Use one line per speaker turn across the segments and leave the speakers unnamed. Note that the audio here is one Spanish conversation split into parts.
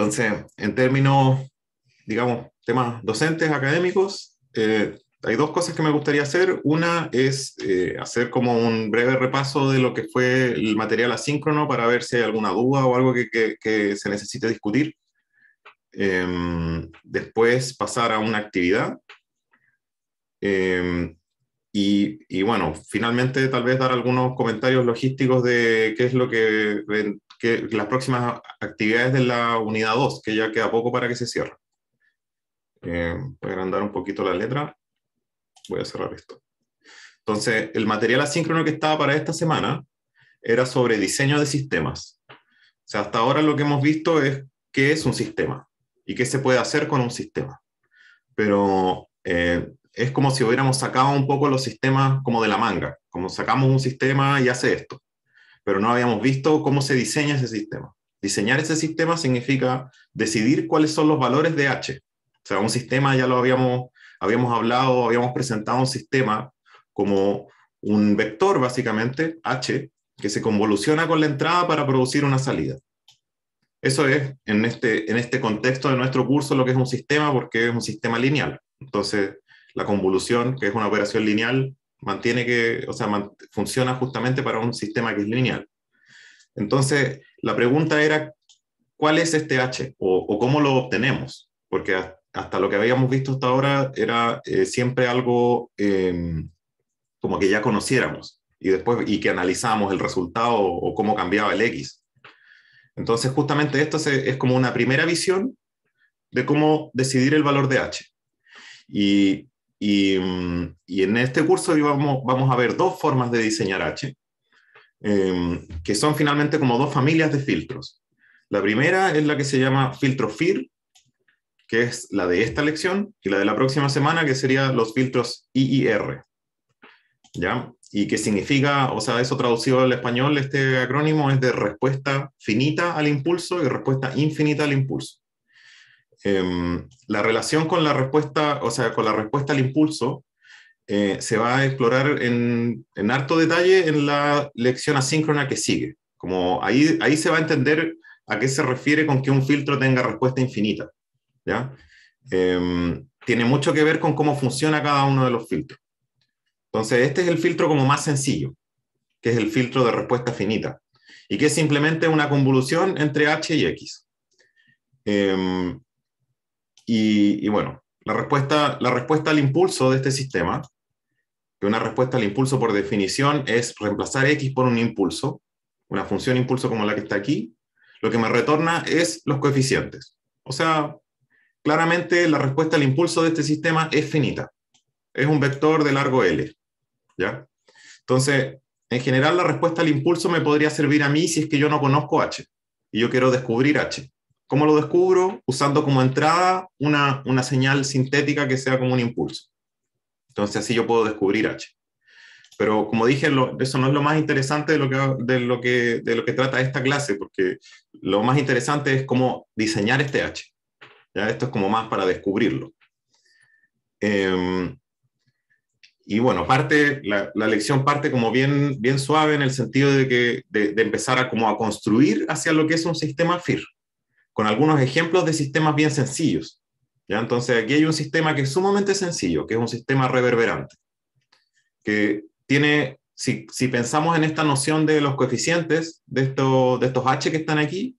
Entonces, en términos, digamos, temas docentes, académicos, eh, hay dos cosas que me gustaría hacer. Una es eh, hacer como un breve repaso de lo que fue el material asíncrono para ver si hay alguna duda o algo que, se necesite discutir. Em, después pasar a una actividad. Em, y, y, bueno, finalmente tal vez dar algunos comentarios logísticos de qué es lo que que las próximas actividades de la unidad 2, que ya queda poco para que se cierre. Eh, voy a agrandar un poquito la letra. Voy a cerrar esto. Entonces, el material asíncrono que estaba para esta semana era sobre diseño de sistemas. O sea, hasta ahora lo que hemos visto es qué es un sistema y qué se puede hacer con un sistema. Pero eh, es como si hubiéramos sacado un poco los sistemas como de la manga, como sacamos un sistema y hace esto pero no habíamos visto cómo se diseña ese sistema. Diseñar ese sistema significa decidir cuáles son los valores de H. O sea, un sistema ya lo habíamos, habíamos hablado, habíamos presentado un sistema como un vector, básicamente, H, que se convoluciona con la entrada para producir una salida. Eso es, en este, en este contexto de nuestro curso, lo que es un sistema, porque es un sistema lineal. Entonces, la convolución, que es una operación lineal, mantiene que, o sea, funciona justamente para un sistema que es lineal. Entonces, la pregunta era, ¿cuál es este H o, cómo lo obtenemos? Porque hasta lo que habíamos visto hasta ahora era eh, siempre algo em, como que ya conociéramos y después y que analizamos el resultado o, cómo cambiaba el X. Entonces, justamente esto es como una primera visión de cómo decidir el valor de H. Y Mm, y, en este curso vamos, a ver dos formas de diseñar H, em, que son finalmente como dos familias de filtros. La primera es la que se llama filtro FIR, que es la de esta lección, y la de la próxima semana, que serían los filtros IIR. ¿Ya? Y que significa, o sea, eso traducido al español, este acrónimo es de respuesta finita al impulso y respuesta infinita al impulso. Em, la relación con la respuesta, o sea, con la respuesta al impulso, eh, se va a explorar en, en, harto detalle en la lección asíncrona que sigue. Como ahí, ahí se va a entender a qué se refiere con que un filtro tenga respuesta infinita. Em, tiene mucho que ver con cómo funciona cada uno de los filtros. Entonces, este es el filtro como más sencillo, que es el filtro de respuesta finita, y que es simplemente una convolución entre H y X. Em, y, bueno, la respuesta, la respuesta al impulso de este sistema, que una respuesta al impulso por definición es reemplazar X por un impulso, una función impulso como la que está aquí, lo que me retorna es los coeficientes. O sea, claramente la respuesta al impulso de este sistema es finita. Es un vector de largo L. ¿ya? Entonces, en general, la respuesta al impulso me podría servir a mí si es que yo no conozco H y yo quiero descubrir H. ¿Cómo lo descubro? Usando como entrada una, señal sintética que sea como un impulso. Entonces así yo puedo descubrir H. Pero como dije, eso no es lo más interesante de lo, que, de, lo que, de lo que trata esta clase, porque lo más interesante es cómo diseñar este H. ¿ya? Esto es como más para descubrirlo. Em, y bueno, parte, la, la, lección parte como bien, bien suave en el sentido de, que, de, de empezar a, como a construir hacia lo que es un sistema FIR con algunos ejemplos de sistemas bien sencillos. ¿ya? Entonces, aquí hay un sistema que es sumamente sencillo, que es un sistema reverberante, que tiene, si, si pensamos en esta noción de los coeficientes de, esto, de estos H que están aquí,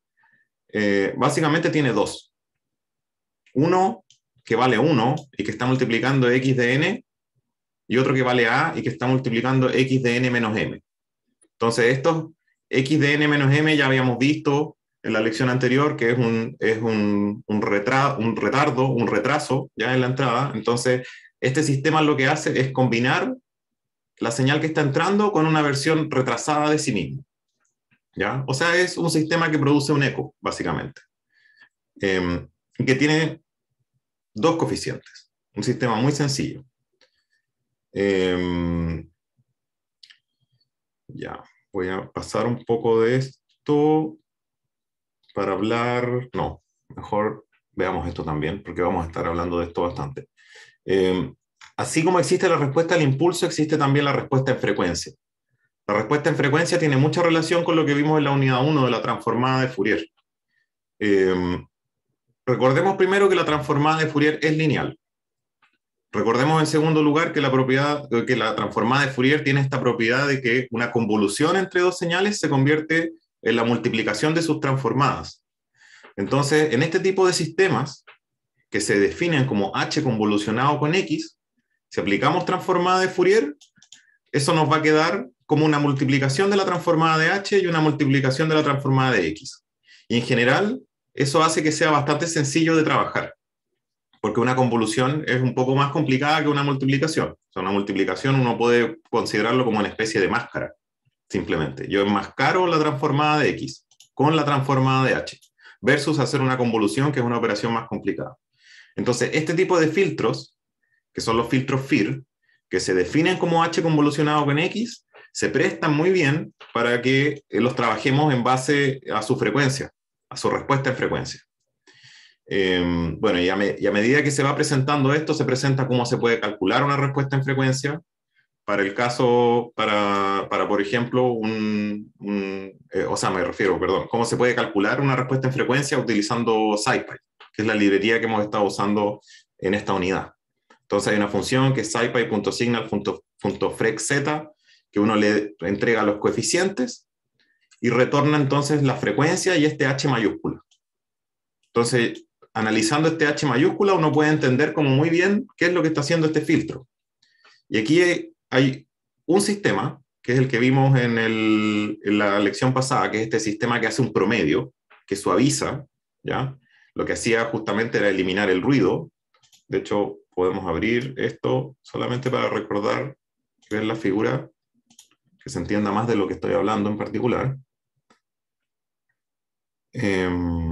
eh, básicamente tiene dos. Uno que vale 1 y que está multiplicando x de n, y otro que vale a y que está multiplicando x de n menos m. Entonces, estos x de n menos m ya habíamos visto en la lección anterior, que es un, es un, un, un retardo, un retraso ya en la entrada. Entonces, este sistema lo que hace es combinar la señal que está entrando con una versión retrasada de sí mismo. ¿ya? O sea, es un sistema que produce un eco, básicamente, eh, que tiene dos coeficientes. Un sistema muy sencillo. Em, ya, voy a pasar un poco de esto para hablar, no, mejor veamos esto también, porque vamos a estar hablando de esto bastante. Em, así como existe la respuesta al impulso, existe también la respuesta en frecuencia. La respuesta en frecuencia tiene mucha relación con lo que vimos en la unidad 1 de la transformada de Fourier. Em, recordemos primero que la transformada de Fourier es lineal. Recordemos en segundo lugar que la, propiedad, que la transformada de Fourier tiene esta propiedad de que una convolución entre dos señales se convierte en la multiplicación de sus transformadas. Entonces, en este tipo de sistemas que se definen como H convolucionado con X, si aplicamos transformada de Fourier, eso nos va a quedar como una multiplicación de la transformada de H y una multiplicación de la transformada de X. Y en general, eso hace que sea bastante sencillo de trabajar, porque una convolución es un poco más complicada que una multiplicación. O una multiplicación uno puede considerarlo como una especie de máscara simplemente. Yo enmascaro la transformada de X con la transformada de H versus hacer una convolución, que es una operación más complicada. Entonces, este tipo de filtros, que son los filtros FIR, que se definen como H convolucionado con X, se prestan muy bien para que eh, los trabajemos en base a su frecuencia, a su respuesta en frecuencia. Em, bueno, y a medida que se va presentando esto, se presenta cómo se puede calcular una respuesta en frecuencia, para el caso, para, por ejemplo, un, eh, o sea, me refiero, perdón, cómo se puede calcular una respuesta en frecuencia utilizando SciPy, que es la librería que hemos estado usando en esta unidad. Entonces hay una función que es scipy.signal.frexz, que uno le entrega los coeficientes y retorna entonces la frecuencia y este h mayúscula. Entonces, analizando este h mayúscula, uno puede entender como muy bien qué es lo que está haciendo este filtro. Y aquí hay un sistema, que es el que vimos en, la lección pasada, que es este sistema que hace un promedio, que suaviza, ¿ya? Lo que hacía justamente era eliminar el ruido. De hecho, podemos abrir esto solamente para recordar, ver la figura, que se entienda más de lo que estoy hablando en particular. Em,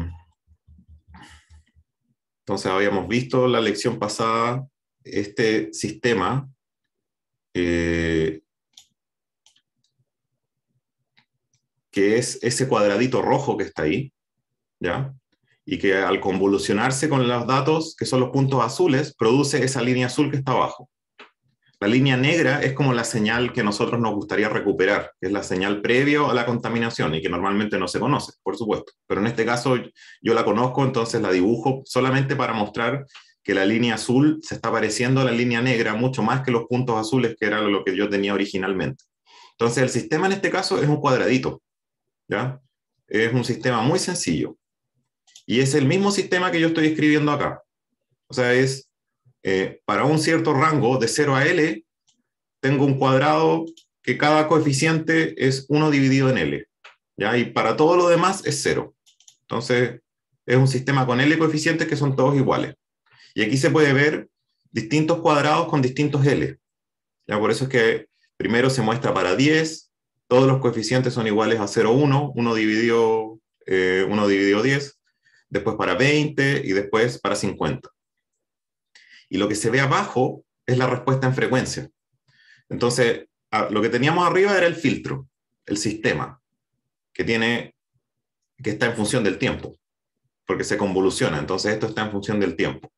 entonces, habíamos visto la lección pasada este sistema eh, que es ese cuadradito rojo que está ahí, ¿ya? Y que al convolucionarse con los datos, que son los puntos azules, produce esa línea azul que está abajo. La línea negra es como la señal que nosotros nos gustaría recuperar, que es la señal previo a la contaminación y que normalmente no se conoce, por supuesto. Pero en este caso yo la conozco, entonces la dibujo solamente para mostrar que la línea azul se está pareciendo a la línea negra mucho más que los puntos azules, que era lo que yo tenía originalmente. Entonces, el sistema en este caso es un cuadradito, ¿ya? Es un sistema muy sencillo. Y es el mismo sistema que yo estoy escribiendo acá. O sea, es eh, para un cierto rango de 0 a L, tengo un cuadrado que cada coeficiente es 1 dividido en L. ¿ya? Y para todo lo demás es 0. Entonces, es un sistema con L coeficientes que son todos iguales. Y aquí se puede ver distintos cuadrados con distintos L. ¿ya? Por eso es que primero se muestra para 10, todos los coeficientes son iguales a 0, 1, 1 dividido, 10, eh, después para 20 y después para 50. Y lo que se ve abajo es la respuesta en frecuencia. Entonces, lo que teníamos arriba era el filtro, el sistema, que tiene que está en función del tiempo, porque se convoluciona, entonces esto está en función del tiempo.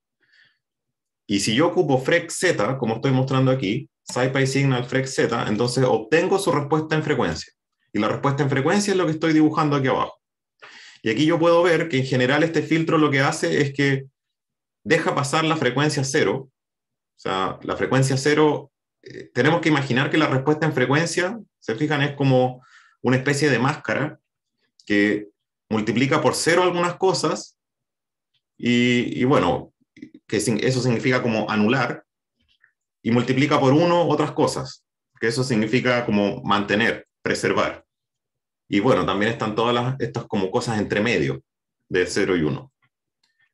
Y si yo ocupo FREX Z, como estoy mostrando aquí, by Signal FREX Z, entonces obtengo su respuesta en frecuencia. Y la respuesta en frecuencia es lo que estoy dibujando aquí abajo. Y aquí yo puedo ver que en general este filtro lo que hace es que deja pasar la frecuencia cero. O sea, la frecuencia cero, eh, tenemos que imaginar que la respuesta en frecuencia, se fijan, es como una especie de máscara que multiplica por cero algunas cosas y bueno, que eso significa como anular, y multiplica por uno otras cosas, que eso significa como mantener, preservar. Y bueno, también están todas estas como cosas entre medio de 0 y 1.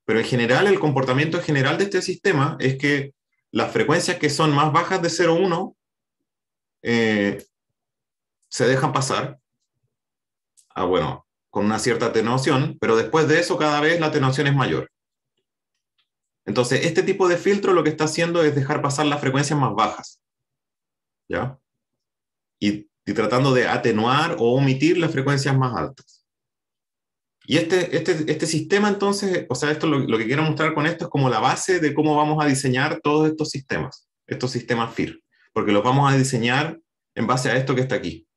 Pero en general, el comportamiento general de este sistema es que las frecuencias que son más bajas de 0, 1 eh, se dejan pasar, a, ah, bueno, con una cierta atenuación, pero después de eso cada vez la atenuación es mayor. Entonces, este tipo de filtro lo que está haciendo es dejar pasar las frecuencias más bajas. ¿Ya? Y, tratando de atenuar o omitir las frecuencias más altas. Y este, este, este sistema, entonces, o sea, esto lo, que quiero mostrar con esto es como la base de cómo vamos a diseñar todos estos sistemas, estos sistemas FIR, porque los vamos a diseñar en base a esto que está aquí,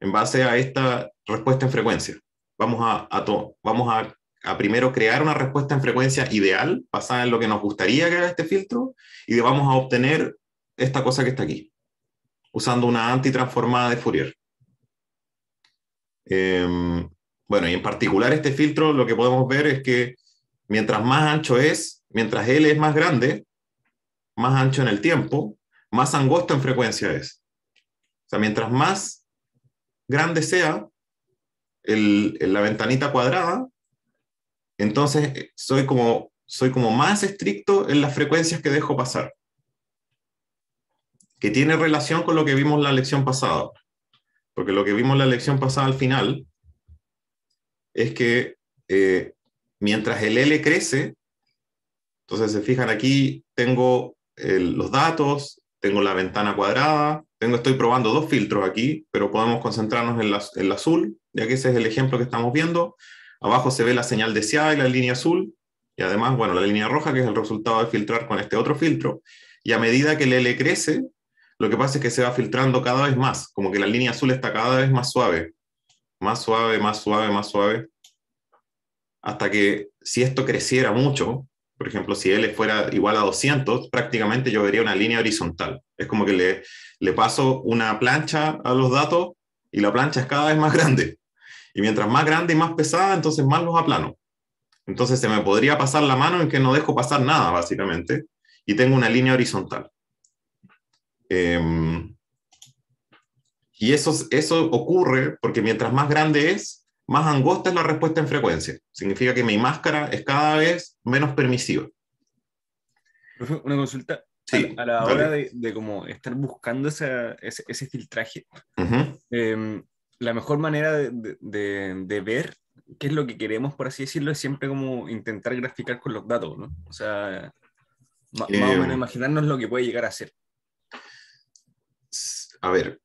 en base a esta respuesta en frecuencia. Vamos a, a vamos a a primero crear una respuesta en frecuencia ideal, basada en lo que nos gustaría que haga este filtro, y vamos a obtener esta cosa que está aquí, usando una anti transformada de Fourier. Em, bueno, y en particular este filtro lo que podemos ver es que mientras más ancho es, mientras L es más grande, más ancho en el tiempo, más angosto en frecuencia es. O sea, mientras más grande sea el, la ventanita cuadrada, entonces, eh, soy como, soy como más estricto en las frecuencias que dejo pasar, que tiene relación con lo que vimos la lección pasada. Porque lo que vimos la lección pasada al final es que eh, mientras el L crece, entonces se fijan aquí, tengo eh, los datos, tengo la ventana cuadrada, tengo, estoy probando dos filtros aquí, pero podemos concentrarnos en, en el azul, ya que ese es el ejemplo que estamos viendo. Abajo se ve la señal deseada y la línea azul, y además, bueno, la línea roja, que es el resultado de filtrar con este otro filtro. Y a medida que el L crece, lo que pasa es que se va filtrando cada vez más, como que la línea azul está cada vez más suave, más suave, más suave, más suave, hasta que si esto creciera mucho, por ejemplo, si L fuera igual a 200, prácticamente yo vería una línea horizontal. Es como que le, le paso una plancha a los datos y la plancha es cada vez más grande. Y mientras más grande y más pesada, entonces más los aplano. Entonces se me podría pasar la mano en que no dejo pasar nada, básicamente, y tengo una línea horizontal. Em, y eso, eso ocurre porque mientras más grande es, más angosta es la respuesta en frecuencia. Significa que mi máscara es cada vez menos permisiva. Una consulta. a, la, hora de, de, como estar buscando ese, filtraje, la mejor manera de, de, de, ver qué es lo que queremos, por así decirlo, es siempre como intentar graficar con los datos, ¿no? O sea, más o eh, menos imaginarnos lo que puede llegar a ser. A ver,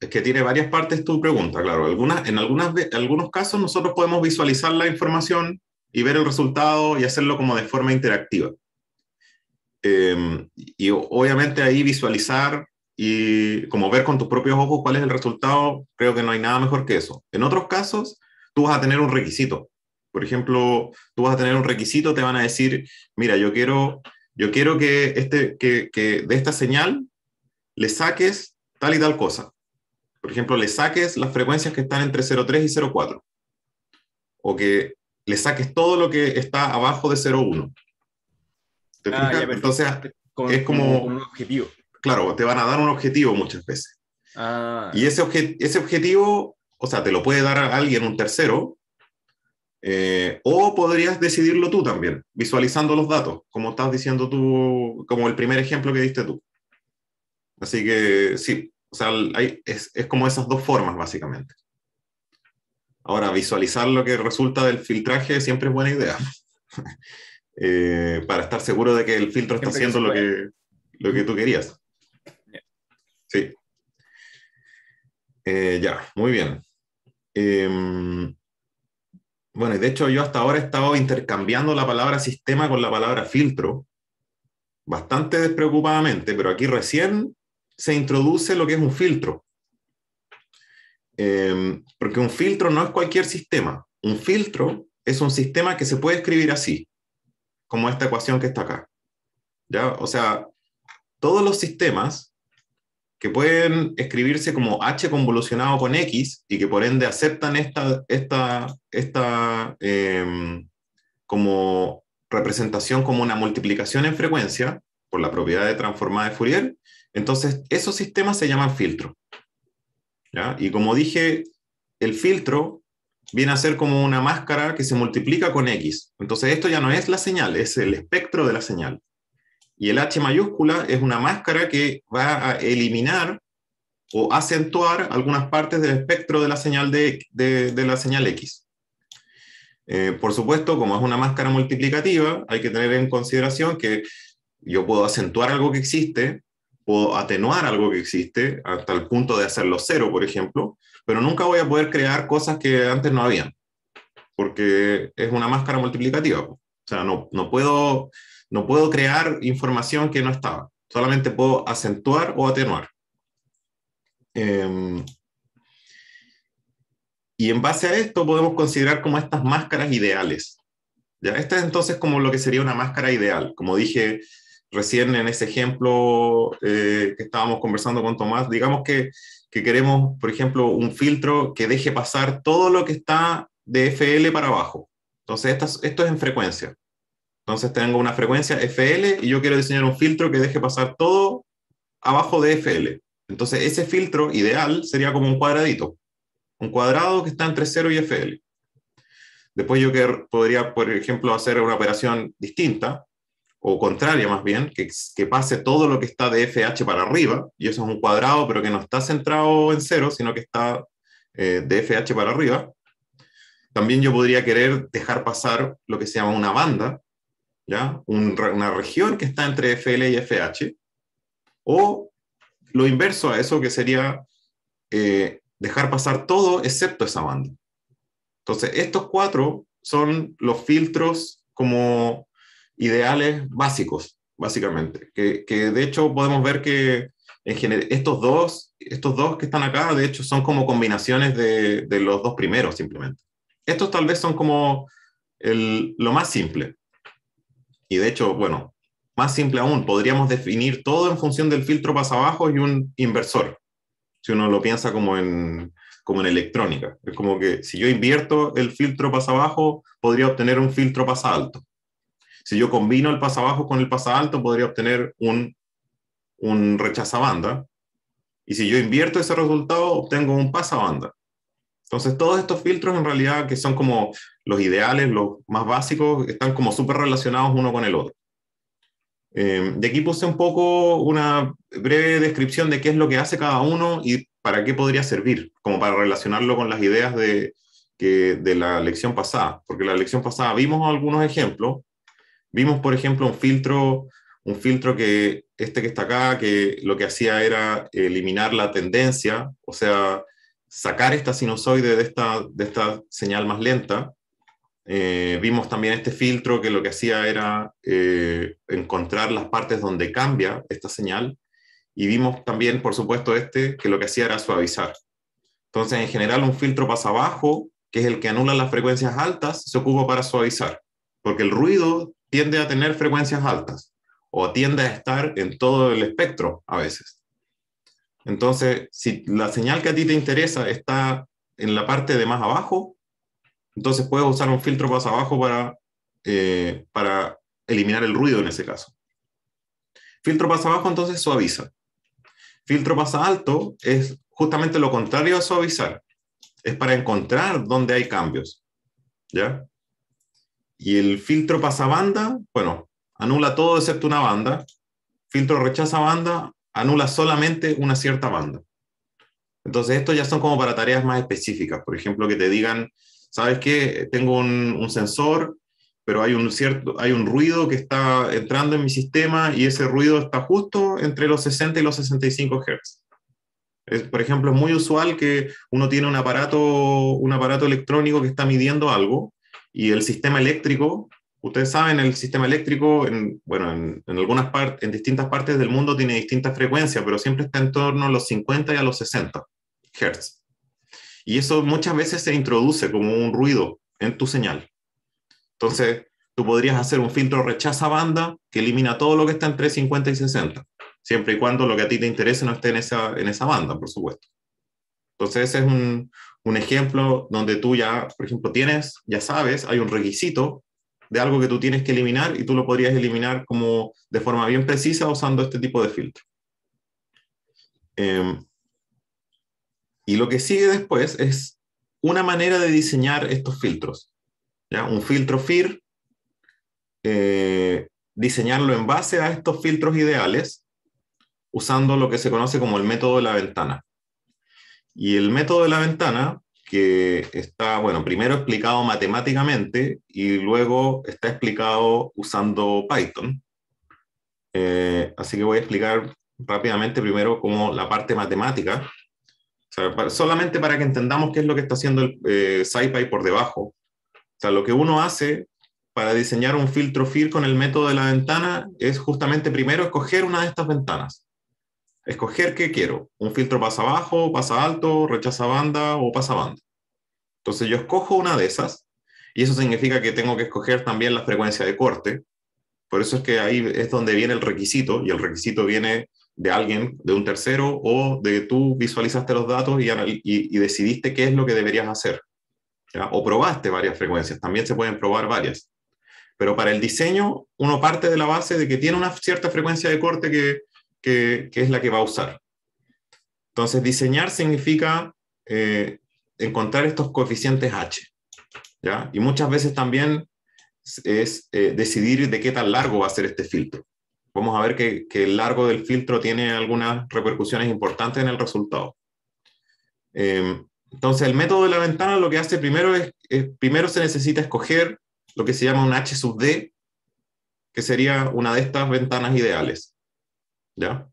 es que tiene varias partes tu pregunta, claro. Algunas, en algunas, algunos casos nosotros podemos visualizar la información y ver el resultado y hacerlo como de forma interactiva. Em, y obviamente ahí visualizar y como ver con tus propios ojos cuál es el resultado, creo que no hay nada mejor que eso. En otros casos, tú vas a tener un requisito. Por ejemplo, tú vas a tener un requisito, te van a decir, mira, yo quiero, yo quiero que, este, que, de esta señal le saques tal y tal cosa. Por ejemplo, le saques las frecuencias que están entre 0,3 y 0,4. O que le saques todo lo que está abajo de 0,1. Ah, Entonces, es como, claro, te van a dar un objetivo muchas veces. Ah. Y ese, ese objetivo, o sea, te lo puede dar a alguien, un tercero, eh, o podrías decidirlo tú también, visualizando los datos, como estás diciendo tú, como el primer ejemplo que diste tú. Así que sí, es, como esas dos formas, básicamente. Ahora, visualizar lo que resulta del filtraje siempre es buena idea. Eh, para estar seguro de que el filtro está haciendo lo que, lo que tú querías. Sí. Eh, ya, muy bien. Em, bueno, de hecho yo hasta ahora he estado intercambiando la palabra sistema con la palabra filtro, bastante despreocupadamente, pero aquí recién se introduce lo que es un filtro. Em, porque un filtro no es cualquier sistema. Un filtro es un sistema que se puede escribir así, como esta ecuación que está acá. ¿Ya? O sea, todos los sistemas que pueden escribirse como H convolucionado con X y que por ende aceptan esta, em, como representación como una multiplicación en frecuencia por la propiedad de transformada de Fourier, entonces esos sistemas se llaman filtros. Y como dije, el filtro viene a ser como una máscara que se multiplica con X. Entonces esto ya no es la señal, es el espectro de la señal. Y el H mayúscula es una máscara que va a eliminar o acentuar algunas partes del espectro de la señal, de, la señal X. Eh, por supuesto, como es una máscara multiplicativa, hay que tener en consideración que yo puedo acentuar algo que existe, puedo atenuar algo que existe hasta el punto de hacerlo cero, por ejemplo, pero nunca voy a poder crear cosas que antes no habían, porque es una máscara multiplicativa. O sea, no, no puedo no puedo crear información que no estaba, solamente puedo acentuar o atenuar. Em, y en base a esto podemos considerar como estas máscaras ideales. ¿ya? Esta es entonces como lo que sería una máscara ideal. Como dije recién en ese ejemplo eh, que estábamos conversando con Tomás, digamos que, que queremos, por ejemplo, un filtro que deje pasar todo lo que está de FL para abajo. Entonces, esto es en frecuencia. Entonces tengo una frecuencia FL y yo quiero diseñar un filtro que deje pasar todo abajo de FL. Entonces ese filtro ideal sería como un cuadradito, un cuadrado que está entre 0 y FL. Después yo podría, por ejemplo, hacer una operación distinta, o contraria más bien, que, que, pase todo lo que está de FH para arriba, y eso es un cuadrado, pero que no está centrado en cero, sino que está eh, de FH para arriba. También yo podría querer dejar pasar lo que se llama una banda, ¿ya? una región que está entre FL y FH, o lo inverso a eso que sería eh, dejar pasar todo excepto esa banda. Entonces, estos cuatro son los filtros como ideales básicos, básicamente, que, de hecho podemos ver que en general, estos dos, estos dos que están acá, de hecho, son como combinaciones de, los dos primeros simplemente. Estos tal vez son como lo más simple, y de hecho, bueno, más simple aún, podríamos definir todo en función del filtro pasabajo y un inversor, si uno lo piensa como en, como en electrónica. Es como que si yo invierto el filtro pasabajo, podría obtener un filtro pasa-alto. Si yo combino el pasabajo con el pasalto, podría obtener un, un rechazabanda. Y si yo invierto ese resultado, obtengo un pasabanda. Entonces, todos estos filtros en realidad que son como los ideales, los más básicos, están como súper relacionados uno con el otro. Eh, de aquí puse un poco una breve descripción de qué es lo que hace cada uno y para qué podría servir, como para relacionarlo con las ideas de, que, de la lección pasada, porque la lección pasada vimos algunos ejemplos, vimos por ejemplo un filtro, un filtro que este que está acá, que lo que hacía era eliminar la tendencia, o sea, sacar esta sinusoide de esta, de esta señal más lenta, eh, vimos también este filtro que lo que hacía era eh, encontrar las partes donde cambia esta señal y vimos también, por supuesto, este que lo que hacía era suavizar. Entonces, en general, un filtro pasa abajo, que es el que anula las frecuencias altas, se ocupa para suavizar, porque el ruido tiende a tener frecuencias altas o tiende a estar en todo el espectro a veces. Entonces, si la señal que a ti te interesa está en la parte de más abajo, entonces puedes usar un filtro más abajo para, eh, para eliminar el ruido en ese caso. Filtro pasa abajo entonces suaviza. Filtro pasa alto es justamente lo contrario a suavizar. Es para encontrar dónde hay cambios. ¿Ya? Y el filtro pasa-banda, bueno, anula todo excepto una banda. Filtro rechaza banda, anula solamente una cierta banda. Entonces, estos ya son como para tareas más específicas. Por ejemplo, que te digan, ¿sabes qué? Tengo un, sensor, pero hay un cierto, hay un ruido que está entrando en mi sistema y ese ruido está justo entre los 60 y los 65 Hz. Es, por ejemplo, es muy usual que uno tiene un aparato, un aparato electrónico que está midiendo algo y el sistema eléctrico, ustedes saben, el sistema eléctrico, bueno, en, algunas partes, en distintas partes del mundo tiene distintas frecuencias, pero siempre está en torno a los 50 y a los 60 Hz. Y eso muchas veces se introduce como un ruido en tu señal. Entonces, tú podrías hacer un filtro rechaza banda que elimina todo lo que está entre 50 y 60, siempre y cuando lo que a ti te interese no esté en esa, en esa banda, por supuesto. Entonces, ese es un, ejemplo donde tú ya, por ejemplo, tienes, ya sabes, hay un requisito de algo que tú tienes que eliminar y tú lo podrías eliminar como de forma bien precisa usando este tipo de filtro. Em, y lo que sigue después es una manera de diseñar estos filtros. ¿ya? Un filtro FIR, eh, diseñarlo en base a estos filtros ideales, usando lo que se conoce como el método de la ventana. Y el método de la ventana, que está, bueno, primero explicado matemáticamente y luego está explicado usando Python. Eh, así que voy a explicar rápidamente primero cómo la parte matemática solamente para que entendamos qué es lo que está haciendo el eh, SciPy por debajo. O sea, lo que uno hace para diseñar un filtro FIR con el método de la ventana es justamente primero escoger una de estas ventanas. Escoger qué quiero. Un filtro pasa abajo, pasa alto, rechaza banda o pasa banda. Entonces yo escojo una de esas y eso significa que tengo que escoger también la frecuencia de corte. Por eso es que ahí es donde viene el requisito y el requisito viene de alguien, de un tercero, o de que tú visualizaste los datos y, decidiste qué es lo que deberías hacer. O probaste varias frecuencias, también se pueden probar varias. Pero para el diseño, uno parte de la base de que tiene una cierta frecuencia de corte que, es la que va a usar. Entonces, diseñar significa eh, encontrar estos coeficientes H. Y muchas veces también es eh, decidir de qué tan largo va a ser este filtro vamos a ver que, el largo del filtro tiene algunas repercusiones importantes en el resultado. Em, entonces, el método de la ventana lo que hace primero es, primero se necesita escoger lo que se llama un H sub D, que sería una de estas ventanas ideales. ¿Ya?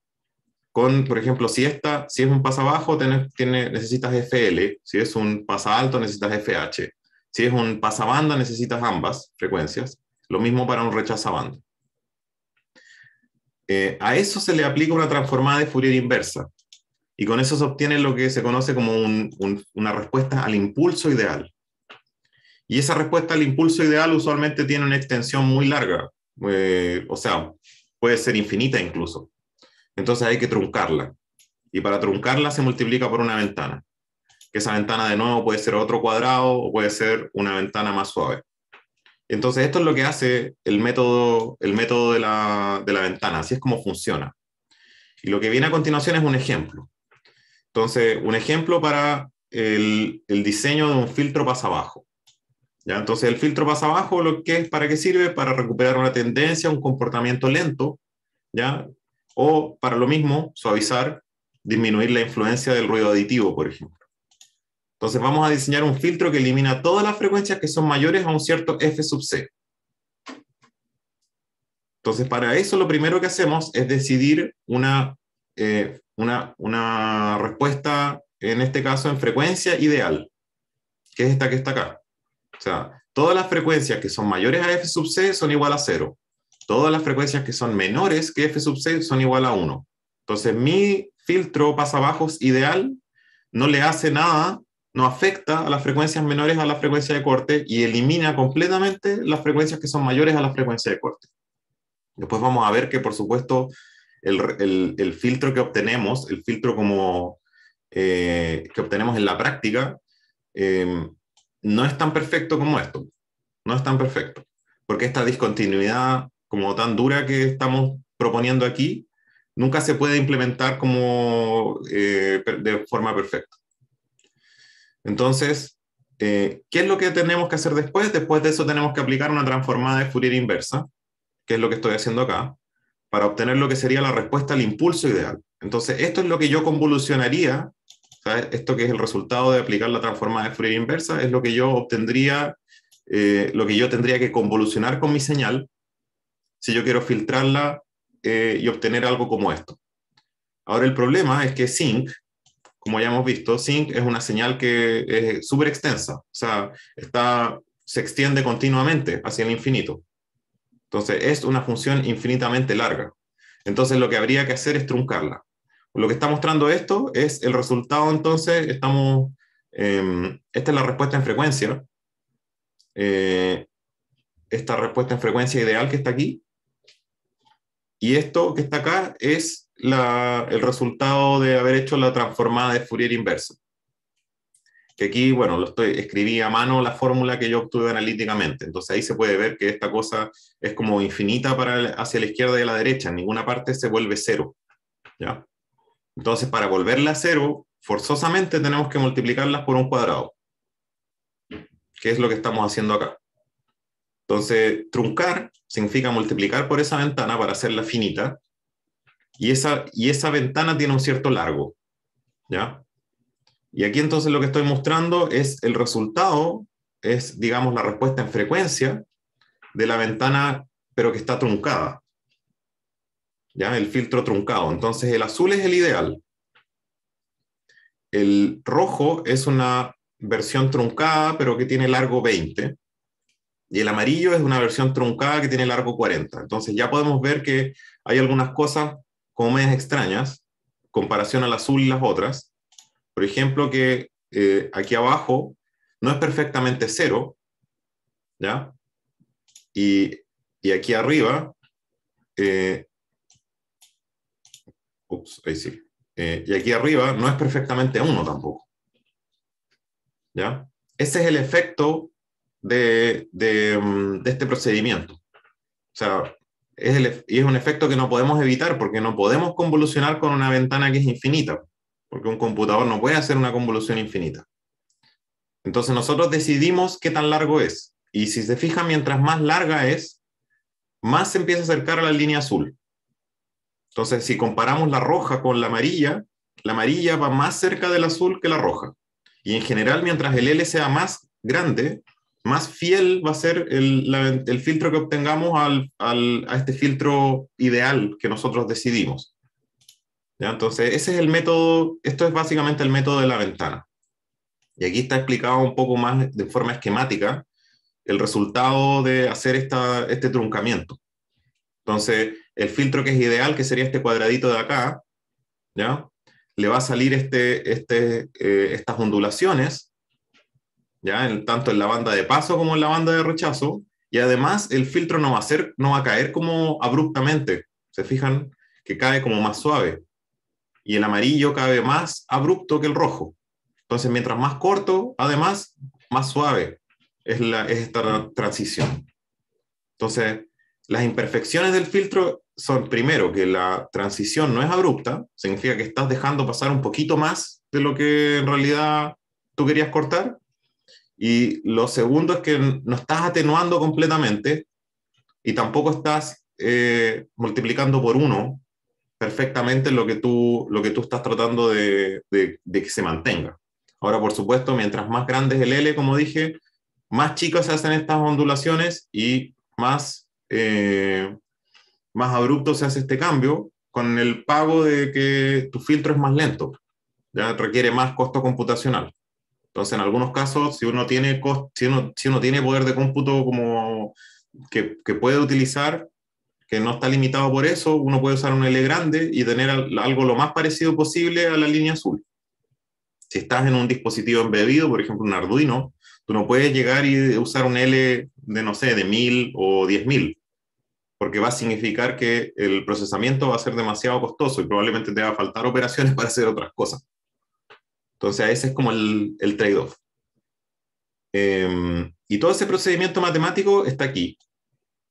Con, por ejemplo, si, esta, si es un pasa bajo, tiene, necesitas FL. Si es un pasa alto, necesitas FH. Si es un pasabanda, necesitas ambas frecuencias. Lo mismo para un rechaza-banda. Eh, a eso se le aplica una transformada de Fourier inversa. Y con eso se obtiene lo que se conoce como una respuesta al impulso ideal. Y esa respuesta al impulso ideal usualmente tiene una extensión muy larga, eh, o sea, puede ser infinita incluso. Entonces hay que truncarla. Y para truncarla se multiplica por una ventana. Que esa ventana de nuevo puede ser otro cuadrado o puede ser una ventana más suave. Entonces, esto es lo que hace el método, el método de, la, ventana, así es como funciona. Y lo que viene a continuación es un ejemplo. Entonces, un ejemplo para el, diseño de un filtro pasa abajo. ¿Ya? Entonces, el filtro pasa abajo, lo que es, ¿para qué sirve? Para recuperar una tendencia, un comportamiento lento, ¿ya? O para lo mismo, suavizar, disminuir la influencia del ruido aditivo, por ejemplo. Entonces vamos a diseñar un filtro que elimina todas las frecuencias que son mayores a un cierto f sub c. Entonces para eso lo primero que hacemos es decidir una, eh, una, respuesta, en este caso en frecuencia ideal, que es esta que está acá. O sea, todas las frecuencias que son mayores a f sub c son igual a 0. Todas las frecuencias que son menores que f sub c son igual a 1. Entonces mi filtro pasabajos ideal no le hace nada no afecta a las frecuencias menores a la frecuencia de corte y elimina completamente las frecuencias que son mayores a la frecuencia de corte. Después vamos a ver que, por supuesto, el, filtro que obtenemos, el filtro como eh, que obtenemos en la práctica, eh, no es tan perfecto como esto. No es tan perfecto. Porque esta discontinuidad como tan dura que estamos proponiendo aquí, nunca se puede implementar como eh, de forma perfecta. Entonces, eh, ¿qué es lo que tenemos que hacer después? Después de eso tenemos que aplicar una transformada de Fourier inversa, que es lo que estoy haciendo acá, para obtener lo que sería la respuesta al impulso ideal. Entonces, esto es lo que yo convolucionaría, esto que es el resultado de aplicar la transformada de Fourier inversa, es lo que yo obtendría, eh, lo que yo tendría que convolucionar con mi señal, si yo quiero filtrarla eh, y obtener algo como esto. Ahora el problema es que SYNC, como ya hemos visto, sinc es una señal que es súper extensa, o sea, está, se extiende continuamente hacia el infinito. Entonces, es una función infinitamente larga. Entonces, lo que habría que hacer es truncarla. Lo que está mostrando esto es el resultado, entonces, estamos, em, esta es la respuesta en frecuencia, eh, esta respuesta en frecuencia ideal que está aquí. Y esto que está acá es el resultado de haber hecho la transformada de Fourier inversa. Que aquí, bueno, lo estoy, escribí a mano la fórmula que yo obtuve analíticamente. Entonces ahí se puede ver que esta cosa es como infinita para hacia la izquierda y la derecha. En ninguna parte se vuelve cero. ¿ya? Entonces, para volverla a cero, forzosamente tenemos que multiplicarlas por un cuadrado. Que es lo que estamos haciendo acá. Entonces, truncar significa multiplicar por esa ventana para hacerla finita y esa, y esa ventana tiene un cierto largo. ¿Ya? Y aquí entonces lo que estoy mostrando es el resultado, es, digamos, la respuesta en frecuencia de la ventana, pero que está truncada. ¿Ya? El filtro truncado. Entonces, el azul es el ideal. El rojo es una versión truncada, pero que tiene largo 20. Y el amarillo es una versión truncada que tiene largo 40. Entonces, ya podemos ver que hay algunas cosas medias extrañas, comparación al azul y las otras. Por ejemplo, que eh, aquí abajo no es perfectamente cero, ¿ya? Y, aquí arriba, eh, ups, ahí sí. Eh, y aquí arriba no es perfectamente uno tampoco. ¿Ya? Ese es el efecto de, de mm, este procedimiento. O sea, y es un efecto que no podemos evitar porque no podemos convolucionar con una ventana que es infinita, porque un computador no puede hacer una convolución infinita. Entonces nosotros decidimos qué tan largo es. Y si se fija mientras más larga es, más se empieza a acercar a la línea azul. Entonces, si comparamos la roja con la amarilla, la amarilla va más cerca del azul que la roja. Y en general, mientras el L sea más grande, más fiel va a ser el, filtro que obtengamos al, a este filtro ideal que nosotros decidimos. Entonces, ese es el método, esto es básicamente el método de la ventana. Y aquí está explicado un poco más de forma esquemática el resultado de hacer este truncamiento. Entonces, el filtro que es ideal, que sería este cuadradito de acá, ¿ya? le va a salir este, este eh, estas ondulaciones tanto en la banda de paso como en la banda de rechazo, y además el filtro no va a, ser, no va a caer como abruptamente, se fijan que cae como más suave, y el amarillo cae más abrupto que el rojo. Entonces, mientras más corto, además, más suave es, la, es esta transición. Entonces, las imperfecciones del filtro son, primero, que la transición no es abrupta, significa que estás dejando pasar un poquito más de lo que en realidad tú querías cortar, y lo segundo es que no estás atenuando completamente y tampoco estás eh, multiplicando por uno perfectamente lo que tú, lo que tú estás tratando de, que se mantenga. Ahora, por supuesto, mientras más grande es el L, como dije, más chicas se hacen estas ondulaciones y más, eh, más abrupto se hace este cambio con el pago de que tu filtro es más lento, ya requiere más costo computacional. Entonces, en algunos casos, si uno tiene, poder de cómputo como que, puede utilizar, que no está limitado por eso, uno puede usar un L grande y tener algo lo más parecido posible a la línea azul. Si estás en un dispositivo embebido, por ejemplo, un Arduino, tú no puedes llegar y usar un L de, no sé, de 1000 o 10000, porque va a significar que el procesamiento va a ser demasiado costoso y probablemente te va a faltar operaciones para hacer otras cosas. Entonces, ese es como el, el trade-off. Em, y todo ese procedimiento matemático está aquí,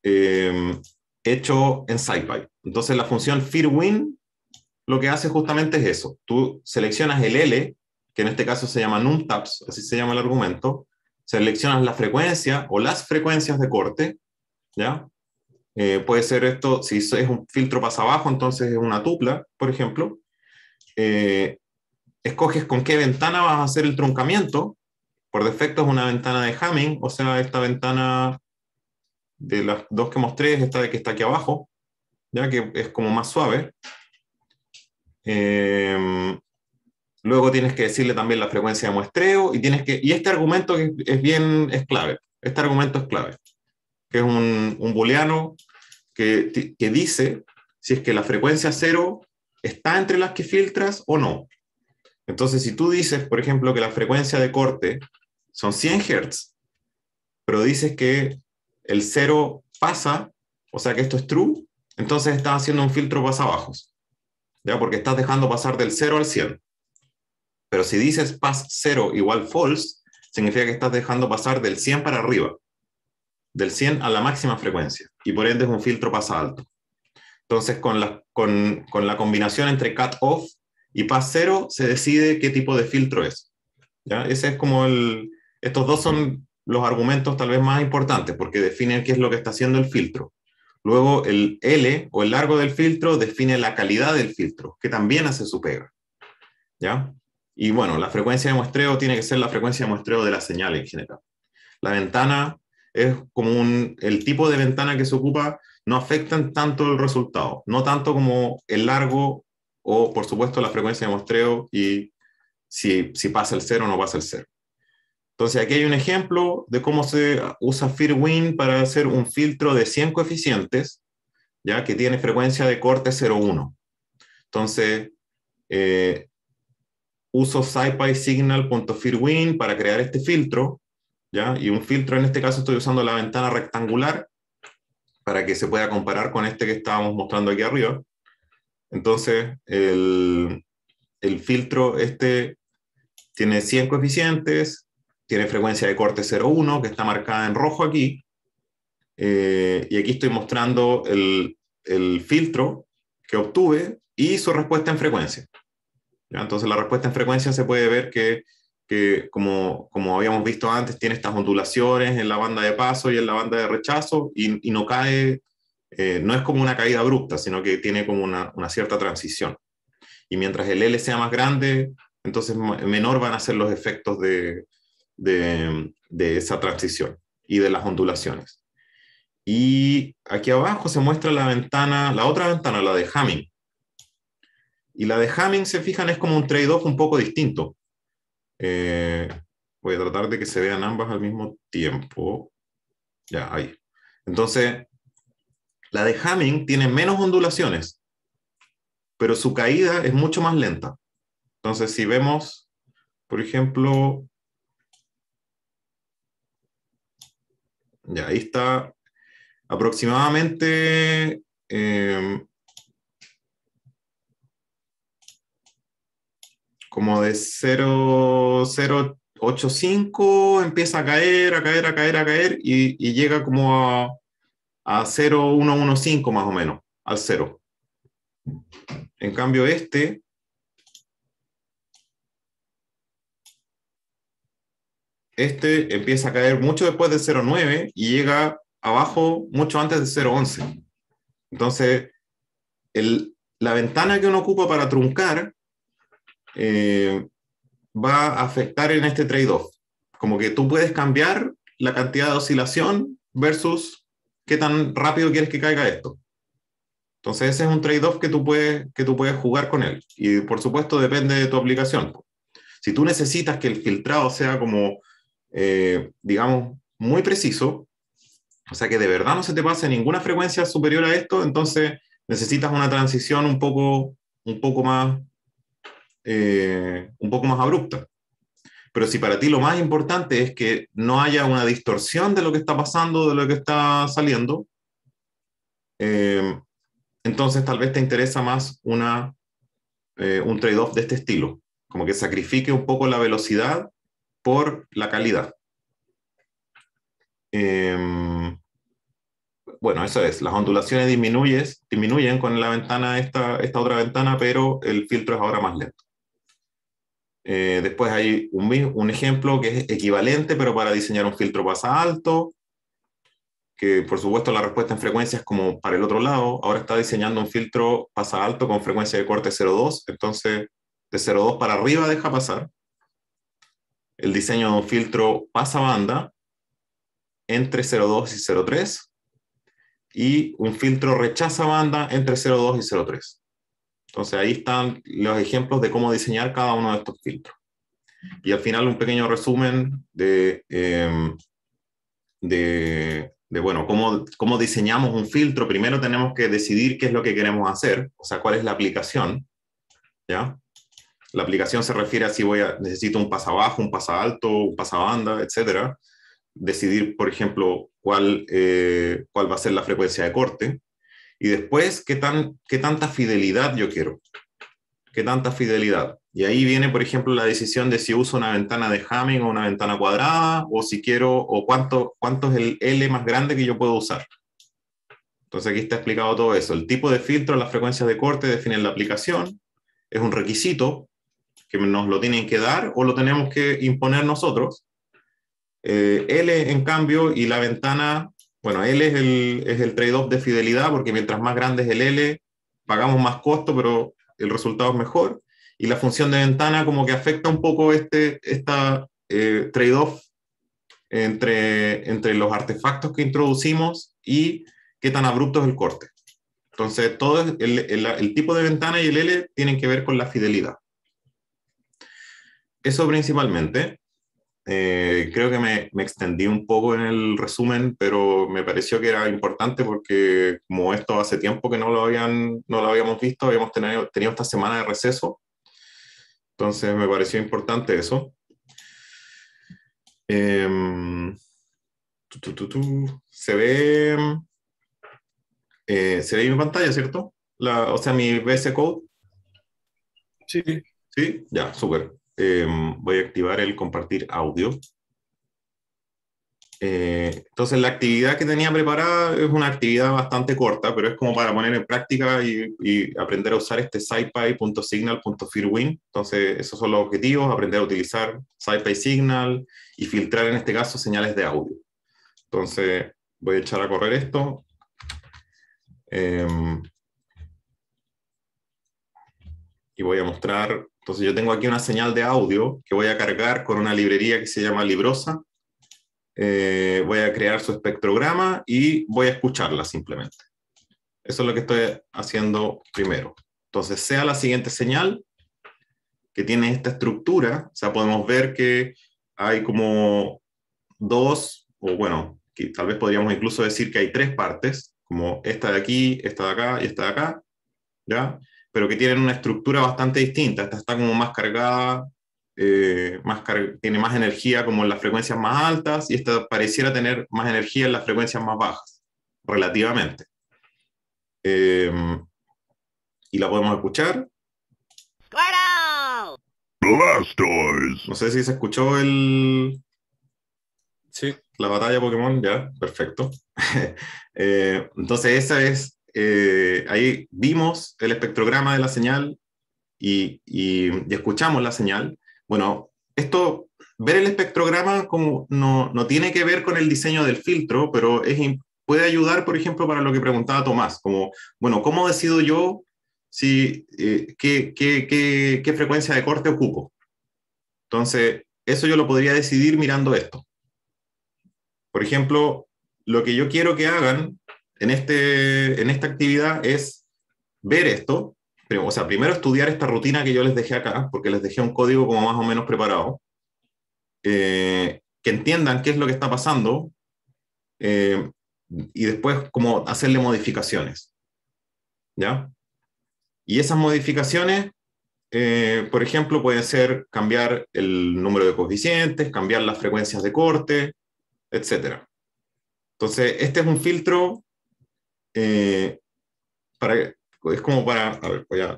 em, hecho en SciPy. Entonces, la función firwin lo que hace justamente es eso. Tú seleccionas el L, que en este caso se llama numtaps, así se llama el argumento, seleccionas la frecuencia o las frecuencias de corte, ¿ya? Eh, puede ser esto, si es un filtro pasa abajo, entonces es una tupla, por ejemplo. Eh, escoges con qué ventana vas a hacer el truncamiento. Por defecto es una ventana de Hamming, o sea, esta ventana de las dos que mostré es esta de que está aquí abajo, ya que es como más suave. Em, luego tienes que decirle también la frecuencia de muestreo y tienes que y este argumento es, bien es clave. Este argumento es clave, que es un, booleano que, que dice si es que la frecuencia cero está entre las que filtras o no. Entonces, si tú dices, por ejemplo, que la frecuencia de corte son 100 Hz, pero dices que el cero pasa, o sea que esto es true, entonces estás haciendo un filtro pasa bajos, ¿ya? Porque estás dejando pasar del 0 al 100. Pero si dices pass 0 igual false, significa que estás dejando pasar del 100 para arriba, del 100 a la máxima frecuencia, y por ende es un filtro pasa alto. Entonces, con la, con, con la combinación entre cut-off y para cero se decide qué tipo de filtro es. ¿ya? Ese es como el, estos dos son los argumentos tal vez más importantes porque definen qué es lo que está haciendo el filtro. Luego el L o el largo del filtro define la calidad del filtro, que también hace su pega. ¿Ya? Y bueno, la frecuencia de muestreo tiene que ser la frecuencia de muestreo de la señal en general. La ventana es como un, el tipo de ventana que se ocupa no afecta tanto el resultado, no tanto como el largo o por supuesto la frecuencia de muestreo y si, pasa el cero o no pasa el cero. Entonces aquí hay un ejemplo de cómo se usa FIRWIN para hacer un filtro de 100 coeficientes, ya que tiene frecuencia de corte 0,1. Entonces eh, uso scipysignal.firwin para crear este filtro, ya y un filtro en este caso estoy usando la ventana rectangular para que se pueda comparar con este que estábamos mostrando aquí arriba. Entonces, el, filtro este tiene 100 coeficientes, tiene frecuencia de corte 0,1, que está marcada en rojo aquí, eh, y aquí estoy mostrando el, filtro que obtuve y su respuesta en frecuencia. Entonces la respuesta en frecuencia se puede ver que, que como, como, habíamos visto antes, tiene estas ondulaciones en la banda de paso y en la banda de rechazo y no cae eh, no es como una caída abrupta, sino que tiene como una, cierta transición. Y mientras el L sea más grande, entonces menor van a ser los efectos de, esa transición y de las ondulaciones. Y aquí abajo se muestra la ventana, la otra ventana, la de Hamming. Y la de Hamming, se fijan, es como un trade-off un poco distinto. Eh, voy a tratar de que se vean ambas al mismo tiempo. Ya, ahí. Entonces, la de Hamming tiene menos ondulaciones, pero su caída es mucho más lenta. Entonces, si vemos, por ejemplo, ya ahí está aproximadamente em, como de 0,085 empieza a caer, a caer, a caer, a caer y llega como a a 0,115 más o menos, al 0. En cambio, este este empieza a caer mucho después de 0,9 y llega abajo mucho antes de 0,11. Entonces, el, la ventana que uno ocupa para truncar eh, va a afectar en este trade-off. Como que tú puedes cambiar la cantidad de oscilación versus qué tan rápido quieres que caiga esto. Entonces ese es un trade-off que, tú puedes, que tú puedes jugar con él. Y por supuesto depende de tu aplicación. Si tú necesitas que el filtrado sea como, eh, digamos, muy preciso, o sea que de verdad no se te pase ninguna frecuencia superior a esto, entonces necesitas una transición un poco, un poco, más, eh, un poco más abrupta. Pero si para ti lo más importante es que no haya una distorsión de lo que está pasando, de lo que está saliendo, eh, entonces tal vez te interesa más una, eh, un trade-off de este estilo, como que sacrifique un poco la velocidad por la calidad. Em, bueno, eso es, las ondulaciones disminuyen, disminuyen con la ventana, esta, esta otra ventana, pero el filtro es ahora más lento. Eh, después hay un, un, ejemplo que es equivalente, pero para diseñar un filtro pasa alto, que por supuesto la respuesta en frecuencia es como para el otro lado. Ahora está diseñando un filtro pasa alto con frecuencia de corte 0,2, entonces de 0,2 para arriba deja pasar. El diseño de un filtro pasa banda entre 0,2 y 0,3 y un filtro rechaza banda entre 0,2 y 0,3. Entonces ahí están los ejemplos de cómo diseñar cada uno de estos filtros. Y al final un pequeño resumen de, em, de, bueno, cómo, diseñamos un filtro. Primero tenemos que decidir qué es lo que queremos hacer, o sea, cuál es la aplicación. ¿ya? La aplicación se refiere a si voy necesito un paso abajo, un paso alto, un pasabanda, etc. Decidir, por ejemplo, cuál, eh, cuál va a ser la frecuencia de corte. Y después, ¿qué, tan, ¿qué tanta fidelidad yo quiero? ¿Qué tanta fidelidad? Y ahí viene, por ejemplo, la decisión de si uso una ventana de Hamming o una ventana cuadrada, o si quiero, o cuánto, cuánto es el L más grande que yo puedo usar. Entonces aquí está explicado todo eso. El tipo de filtro, las frecuencias de corte definen la aplicación. Es un requisito que nos lo tienen que dar o lo tenemos que imponer nosotros. Eh, L, en cambio, y la ventana bueno, L es el, es el trade-off de fidelidad, porque mientras más grande es el L, pagamos más costo, pero el resultado es mejor. Y la función de ventana como que afecta un poco este esta, eh, trade-off entre, entre los artefactos que introducimos y qué tan abrupto es el corte. Entonces, todo el, el tipo de ventana y el L tienen que ver con la fidelidad. Eso principalmente. Eh, creo que me, extendí un poco en el resumen, pero me pareció que era importante porque como esto hace tiempo que no lo, habían, no lo habíamos visto, habíamos tenido, tenido esta semana de receso. Entonces me pareció importante eso. Em, se ve... Eh, se ve en pantalla, ¿cierto? o sea, mi VS Code. Sí. Sí, ya, súper. Em, voy a activar el compartir audio. Eh, entonces, la actividad que tenía preparada es una actividad bastante corta, pero es como para poner en práctica y, aprender a usar este SciPy.signal.firwin. Entonces, esos son los objetivos, aprender a utilizar SciPy Signal y filtrar, en este caso, señales de audio. Entonces, voy a echar a correr esto. Em, y voy a mostrar entonces yo tengo aquí una señal de audio que voy a cargar con una librería que se llama Librosa. Eh, voy a crear su espectrograma y voy a escucharla simplemente. Eso es lo que estoy haciendo primero. Entonces sea la siguiente señal que tiene esta estructura. O sea, podemos ver que hay como dos, o bueno, tal vez podríamos incluso decir que hay tres partes, como esta de aquí, esta de acá y esta de acá. ¿Ya? pero que tienen una estructura bastante distinta. Esta está como más cargada, eh, más tiene más energía como en las frecuencias más altas y esta pareciera tener más energía en las frecuencias más bajas, relativamente. Em, y la podemos escuchar. Blastoise. No sé si se escuchó el... Sí. La batalla Pokémon, ya, perfecto. Eh, entonces esa es eh, ahí vimos el espectrograma de la señal y, escuchamos la señal. Bueno, esto, ver el espectrograma como no, tiene que ver con el diseño del filtro, pero puede ayudar, por ejemplo, para lo que preguntaba Tomás, como, bueno, ¿cómo decido yo si, eh, qué, qué, qué, qué frecuencia de corte ocupo? Entonces, eso yo lo podría decidir mirando esto. Por ejemplo, lo que yo quiero que hagan en, este, en esta actividad es ver esto, o sea, primero estudiar esta rutina que yo les dejé acá, porque les dejé un código como más o menos preparado, eh, que entiendan qué es lo que está pasando eh, y después como hacerle modificaciones. ¿Ya? Y esas modificaciones, eh, por ejemplo, pueden ser cambiar el número de coeficientes, cambiar las frecuencias de corte, etc. Entonces, este es un filtro eh, para, es como para, a ver, voy a,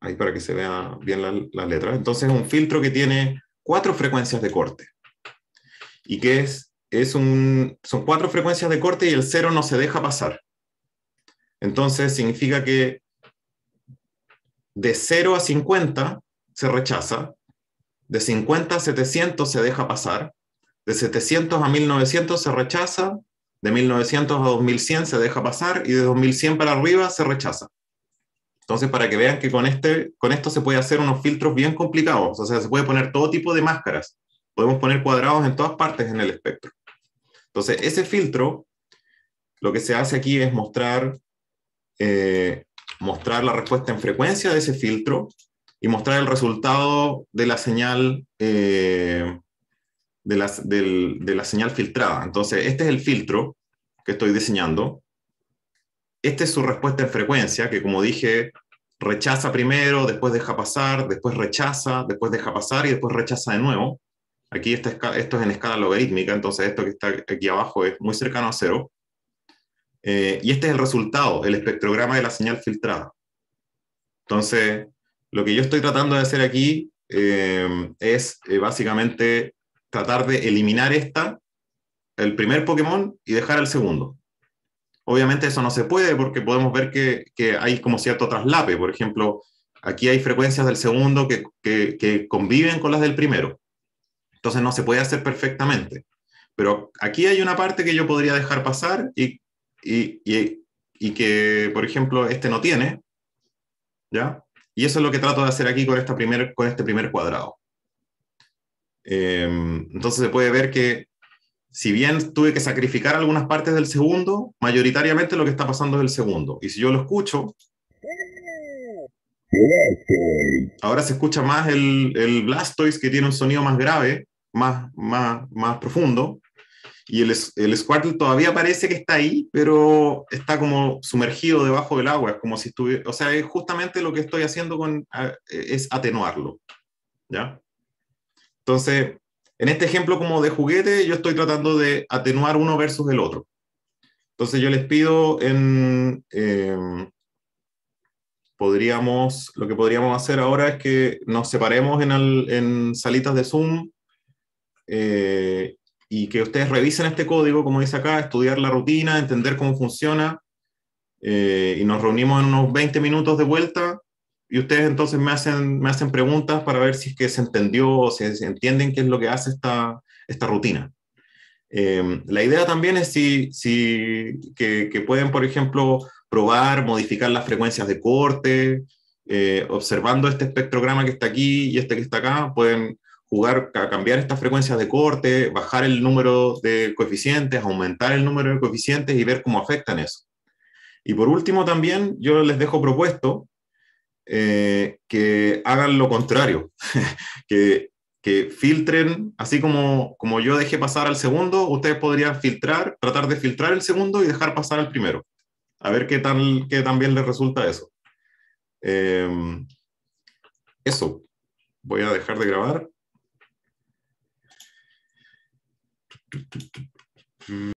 ahí para que se vea bien las letras. Entonces es un filtro que tiene cuatro frecuencias de corte. Y que es, es un, son cuatro frecuencias de corte y el cero no se deja pasar. Entonces significa que de 0 a 50 se rechaza, de 50 a 700 se deja pasar, de 700 a 1900 se rechaza de 1900 a 2100 se deja pasar y de 2100 para arriba se rechaza. Entonces, para que vean que con, este, con esto se puede hacer unos filtros bien complicados, o sea, se puede poner todo tipo de máscaras. Podemos poner cuadrados en todas partes en el espectro. Entonces, ese filtro, lo que se hace aquí es mostrar, eh, mostrar la respuesta en frecuencia de ese filtro y mostrar el resultado de la señal eh, de, la señal filtrada. Entonces, este es el filtro que estoy diseñando. Esta es su respuesta en frecuencia, que como dije, rechaza primero, después deja pasar, después rechaza, después deja pasar y después rechaza de nuevo. Aquí esto es en escala logarítmica, entonces esto que está aquí abajo es muy cercano a cero. Eh, y este es el resultado, el espectrograma de la señal filtrada. Entonces, lo que yo estoy tratando de hacer aquí eh, es eh, básicamente tratar de eliminar esta, el primer Pokémon, y dejar el segundo. Obviamente eso no se puede porque podemos ver que, que hay como cierto traslape. Por ejemplo, aquí hay frecuencias del segundo que, que, conviven con las del primero. Entonces no se puede hacer perfectamente. Pero aquí hay una parte que yo podría dejar pasar y, y, y, y, que, por ejemplo, este no tiene. ¿Ya? Y eso es lo que trato de hacer aquí con, esta primer, con este primer cuadrado. Em, entonces se puede ver que si bien tuve que sacrificar algunas partes del segundo, mayoritariamente lo que está pasando es el segundo. Y si yo lo escucho, ahora se escucha más el, el Blastoise que tiene un sonido más grave, más, más, más profundo. Y el, el Squirtle todavía parece que está ahí, pero está como sumergido debajo del agua, es como si estuviera, o sea, es justamente lo que estoy haciendo con, es atenuarlo, ¿ya? Entonces, en este ejemplo como de juguete, yo estoy tratando de atenuar uno versus el otro. Entonces yo les pido en... Em, podríamos, lo que podríamos hacer ahora es que nos separemos en, salitas de Zoom eh, y que ustedes revisen este código, como dice acá, estudiar la rutina, entender cómo funciona, eh, y nos reunimos en unos 20 minutos de vuelta y ustedes entonces me hacen, me hacen preguntas para ver si es que se entendió o si entienden qué es lo que hace esta, esta rutina. Em, la idea también es si, si que, pueden, por ejemplo, probar, modificar las frecuencias de corte, eh, observando este espectrograma que está aquí y este que está acá, pueden jugar a cambiar estas frecuencias de corte, bajar el número de coeficientes, aumentar el número de coeficientes y ver cómo afectan eso. Y por último también yo les dejo propuesto eh, que hagan lo contrario, que, filtren, así como, como yo dejé pasar al segundo, ustedes podrían filtrar, tratar de filtrar el segundo y dejar pasar el primero. A ver qué tan, qué bien les resulta eso. Em, eso, voy a dejar de grabar.